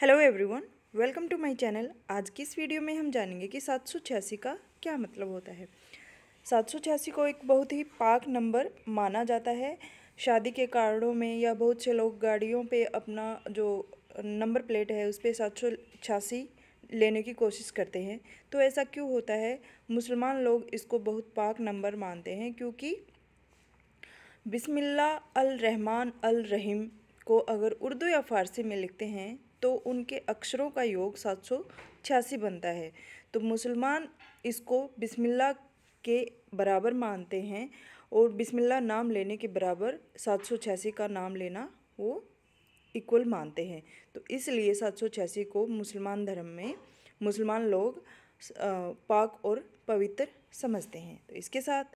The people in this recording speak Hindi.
hello everyone welcome to my channel आज की इस वीडियो में हम जानेंगे कि सात सौ छियासी का क्या मतलब होता है सात सौ छियासी को एक बहुत ही पाक नंबर माना जाता है शादी के कार्डों में या बहुत से लोग गाड़ियों पे अपना जो नंबर प्लेट है उस पर सात सौ छियासी लेने की कोशिश करते हैं तो ऐसा क्यों होता है मुसलमान लोग इसको बहुत पाक नंबर मानते हैं क्योंकि बिसमिल्ला अल रहमान अल रहीम को अगर उर्दू या फ़ारसी में लिखते हैं तो उनके अक्षरों का योग सात सौ छियासी बनता है तो मुसलमान इसको बिस्मिल्लाह के बराबर मानते हैं और बिस्मिल्लाह नाम लेने के बराबर सात सौ छियासी का नाम लेना वो इक्वल मानते हैं तो इसलिए सात सौ छियासी को मुसलमान धर्म में मुसलमान लोग पाक और पवित्र समझते हैं तो इसके साथ